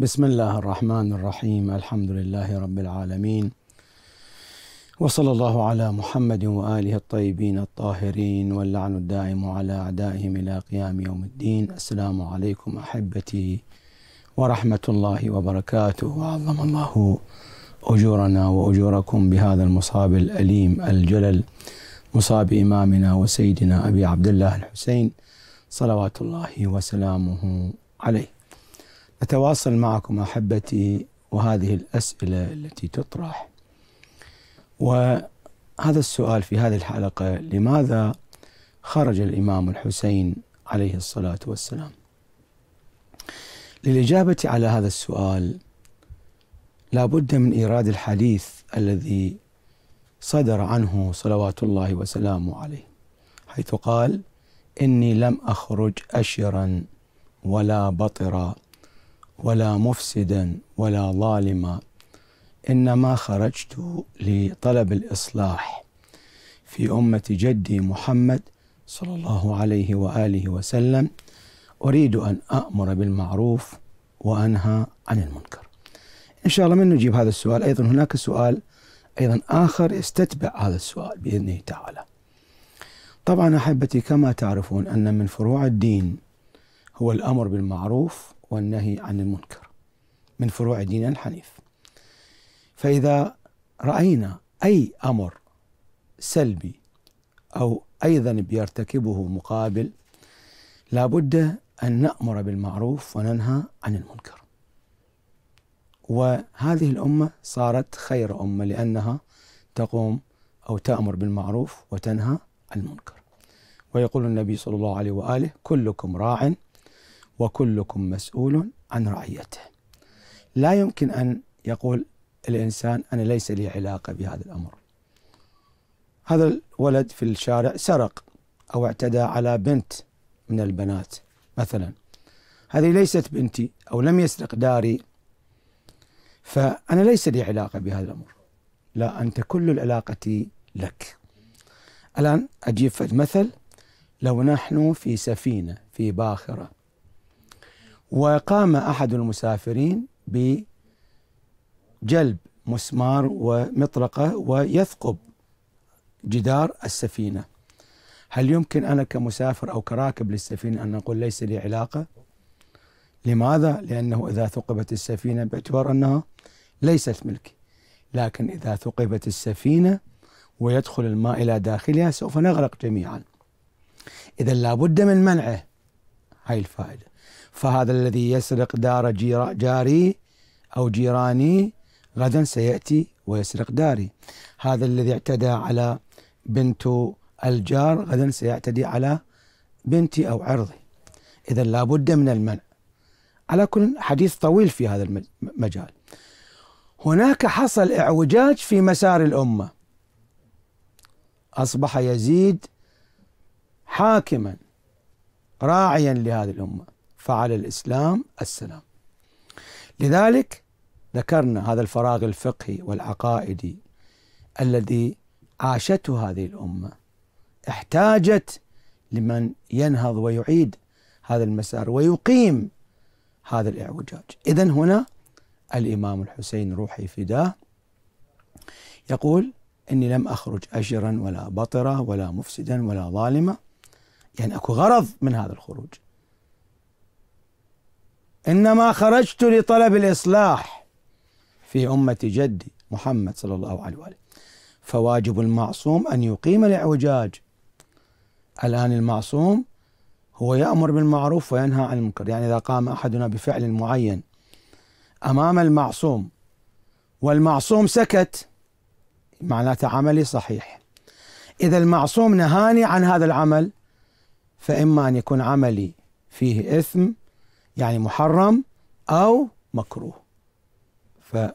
بسم الله الرحمن الرحيم الحمد لله رب العالمين وصلى الله على محمد واله الطيبين الطاهرين واللعن الدائم على اعدائهم الى قيام يوم الدين السلام عليكم احبتي ورحمه الله وبركاته وعظم الله اجورنا واجوركم بهذا المصاب الاليم الجلل مصاب امامنا وسيدنا ابي عبد الله الحسين صلوات الله وسلامه عليه أتواصل معكم أحبتي وهذه الأسئلة التي تطرح وهذا السؤال في هذه الحلقة لماذا خرج الإمام الحسين عليه الصلاة والسلام للإجابة على هذا السؤال لا بد من إيراد الحديث الذي صدر عنه صلوات الله وسلامه عليه حيث قال إني لم أخرج أشرا ولا بطرا ولا مفسدا ولا ظالما انما خرجت لطلب الاصلاح في امه جدي محمد صلى الله عليه واله وسلم اريد ان امر بالمعروف وانهى عن المنكر. ان شاء الله من نجيب هذا السؤال ايضا هناك سؤال ايضا اخر يستتبع هذا السؤال باذنه تعالى. طبعا احبتي كما تعرفون ان من فروع الدين هو الامر بالمعروف والنهي عن المنكر من فروع ديننا الحنيف فإذا رأينا أي أمر سلبي أو أي ذنب يرتكبه مقابل لابد أن نأمر بالمعروف وننهى عن المنكر وهذه الأمة صارت خير أمة لأنها تقوم أو تأمر بالمعروف وتنهى عن المنكر ويقول النبي صلى الله عليه وآله كلكم راعٍ وكلكم مسؤول عن رعيته لا يمكن أن يقول الإنسان أنا ليس لي علاقة بهذا الأمر هذا الولد في الشارع سرق أو اعتدى على بنت من البنات مثلا هذه ليست بنتي أو لم يسرق داري فأنا ليس لي علاقة بهذا الأمر لا أنت كل العلاقة لك الآن أجيب مثل لو نحن في سفينة في باخرة وقام أحد المسافرين بجلب مسمار ومطرقة ويثقب جدار السفينة هل يمكن أنا كمسافر أو كراكب للسفينة أن أقول ليس لي علاقة لماذا؟ لأنه إذا ثقبت السفينة باعتبار أنها ليست ملكي لكن إذا ثقبت السفينة ويدخل الماء إلى داخلها سوف نغرق جميعا إذا لابد من منعه هاي الفائدة فهذا الذي يسرق دار جاري أو جيراني غدا سيأتي ويسرق داري هذا الذي اعتدى على بنت الجار غدا سيعتدي على بنتي أو عرضي إذا لابد من المنع على كل حديث طويل في هذا المجال هناك حصل اعوجاج في مسار الامه اصبح يزيد حاكما راعيا لهذه الامه فعلى الاسلام السلام. لذلك ذكرنا هذا الفراغ الفقهي والعقائدي الذي عاشته هذه الامه احتاجت لمن ينهض ويعيد هذا المسار ويقيم هذا الاعوجاج. اذا هنا الامام الحسين روحي فداه يقول اني لم اخرج اجرا ولا بطرا ولا مفسدا ولا ظالما يعني اكو غرض من هذا الخروج انما خرجت لطلب الاصلاح في امه جدي محمد صلى الله عليه واله فواجب المعصوم ان يقيم الاعوجاج الان المعصوم هو يامر بالمعروف وينهى عن المنكر يعني اذا قام احدنا بفعل معين امام المعصوم والمعصوم سكت معناته عملي صحيح إذا المعصوم نهاني عن هذا العمل فإما أن يكون عملي فيه إثم يعني محرم أو مكروه فلا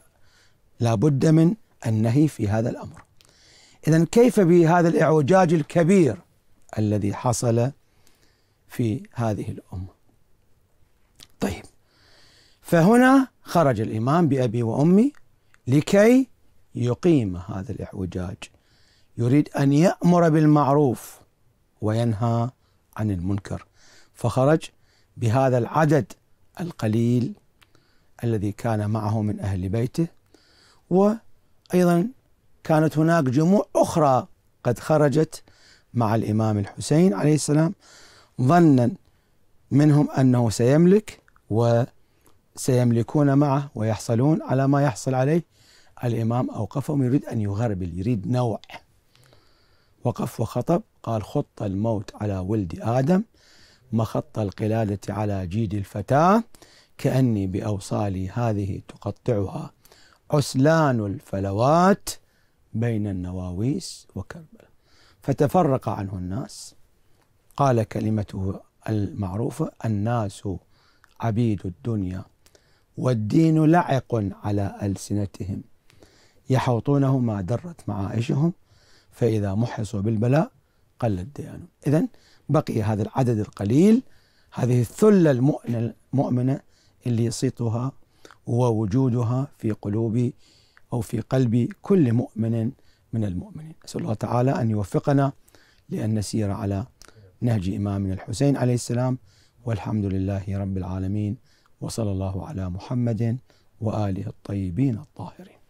بد من النهي في هذا الأمر إذا كيف بهذا الإعوجاج الكبير الذي حصل في هذه الأمة طيب فهنا خرج الإمام بأبي وأمي لكي يقيم هذا الإعوجاج يريد أن يأمر بالمعروف وينهى عن المنكر فخرج بهذا العدد القليل الذي كان معه من أهل بيته وأيضا كانت هناك جموع أخرى قد خرجت مع الإمام الحسين عليه السلام ظنا منهم أنه سيملك وسيملكون معه ويحصلون على ما يحصل عليه الإمام أوقفهم يريد أن يغربل يريد نوع وقف وخطب قال خط الموت على ولد آدم مخط القلادة على جيد الفتاة كأني بأوصالي هذه تقطعها عسلان الفلوات بين النواويس وكربلاء فتفرق عنه الناس قال كلمته المعروفة الناس عبيد الدنيا والدين لعق على ألسنتهم يحوطونه ما درت معائشهم فإذا محصوا بالبلاء قل الديان إذا بقي هذا العدد القليل هذه الثلة المؤمنة اللي صيتها ووجودها في قلوب أو في قلب كل مؤمن من المؤمنين أسأل الله تعالى أن يوفقنا لأن نسير على نهج إمامنا الحسين عليه السلام والحمد لله رب العالمين وصلى الله على محمد وآله الطيبين الطاهرين